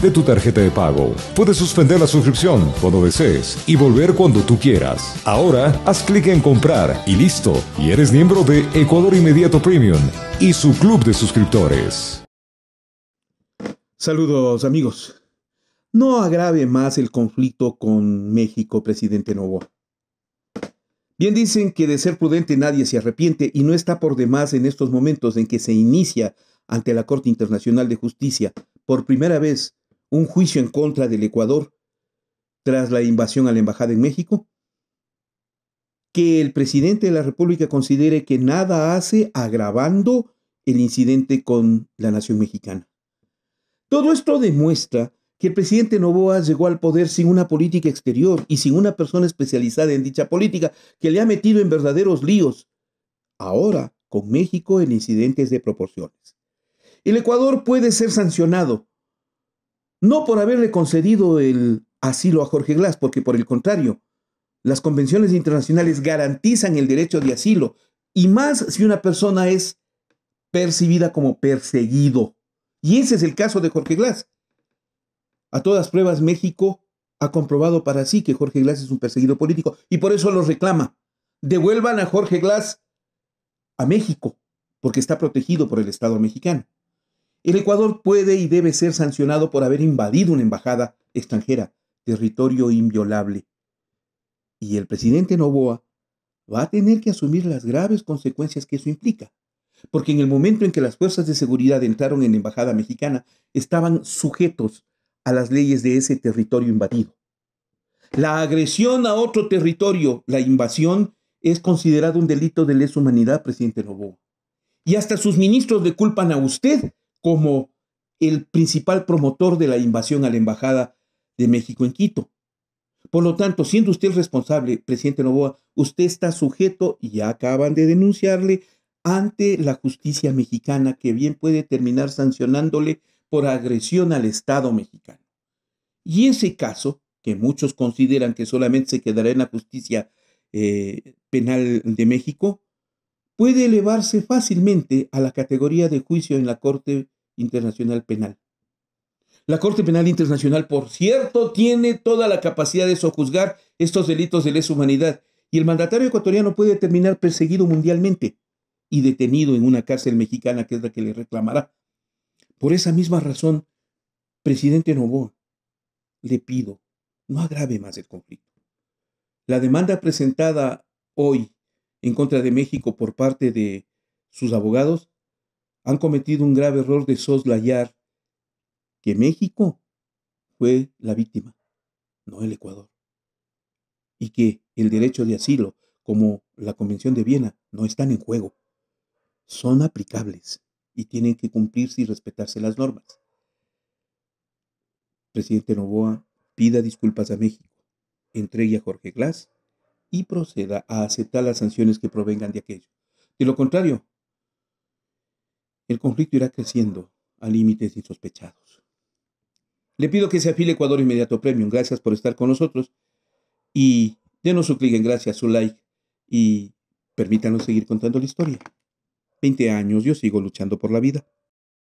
de tu tarjeta de pago. Puedes suspender la suscripción cuando desees y volver cuando tú quieras. Ahora, haz clic en comprar y listo. Y eres miembro de Ecuador Inmediato Premium y su club de suscriptores. Saludos amigos. No agrave más el conflicto con México, presidente Novoa. Bien dicen que de ser prudente nadie se arrepiente y no está por demás en estos momentos en que se inicia ante la Corte Internacional de Justicia por primera vez un juicio en contra del Ecuador tras la invasión a la Embajada en México? Que el presidente de la República considere que nada hace agravando el incidente con la nación mexicana. Todo esto demuestra que el presidente Novoa llegó al poder sin una política exterior y sin una persona especializada en dicha política que le ha metido en verdaderos líos. Ahora, con México, en incidentes de proporciones. El Ecuador puede ser sancionado, no por haberle concedido el asilo a Jorge Glass, porque por el contrario, las convenciones internacionales garantizan el derecho de asilo, y más si una persona es percibida como perseguido. Y ese es el caso de Jorge Glass. A todas pruebas, México ha comprobado para sí que Jorge Glass es un perseguido político y por eso lo reclama. Devuelvan a Jorge Glass a México, porque está protegido por el Estado mexicano. El Ecuador puede y debe ser sancionado por haber invadido una embajada extranjera, territorio inviolable. Y el presidente Noboa va a tener que asumir las graves consecuencias que eso implica, porque en el momento en que las fuerzas de seguridad entraron en la embajada mexicana, estaban sujetos a las leyes de ese territorio invadido. La agresión a otro territorio, la invasión, es considerado un delito de lesa humanidad, presidente Noboa, Y hasta sus ministros le culpan a usted como el principal promotor de la invasión a la Embajada de México en Quito. Por lo tanto, siendo usted el responsable, presidente Novoa, usted está sujeto, y ya acaban de denunciarle, ante la justicia mexicana, que bien puede terminar sancionándole por agresión al Estado mexicano. Y ese caso, que muchos consideran que solamente se quedará en la justicia eh, penal de México, puede elevarse fácilmente a la categoría de juicio en la Corte Internacional Penal. La Corte Penal Internacional, por cierto, tiene toda la capacidad de sojuzgar estos delitos de lesa humanidad y el mandatario ecuatoriano puede terminar perseguido mundialmente y detenido en una cárcel mexicana que es la que le reclamará. Por esa misma razón, presidente Novoa, le pido, no agrave más el conflicto. La demanda presentada hoy en contra de México por parte de sus abogados, han cometido un grave error de soslayar que México fue la víctima, no el Ecuador, y que el derecho de asilo, como la Convención de Viena, no están en juego. Son aplicables y tienen que cumplirse y respetarse las normas. Presidente Novoa, pida disculpas a México, entregue a Jorge Glass y proceda a aceptar las sanciones que provengan de aquello. De lo contrario, el conflicto irá creciendo a límites insospechados. Le pido que se afile Ecuador Inmediato Premium. Gracias por estar con nosotros y denos su clic en gracias, su like y permítanos seguir contando la historia. 20 años yo sigo luchando por la vida.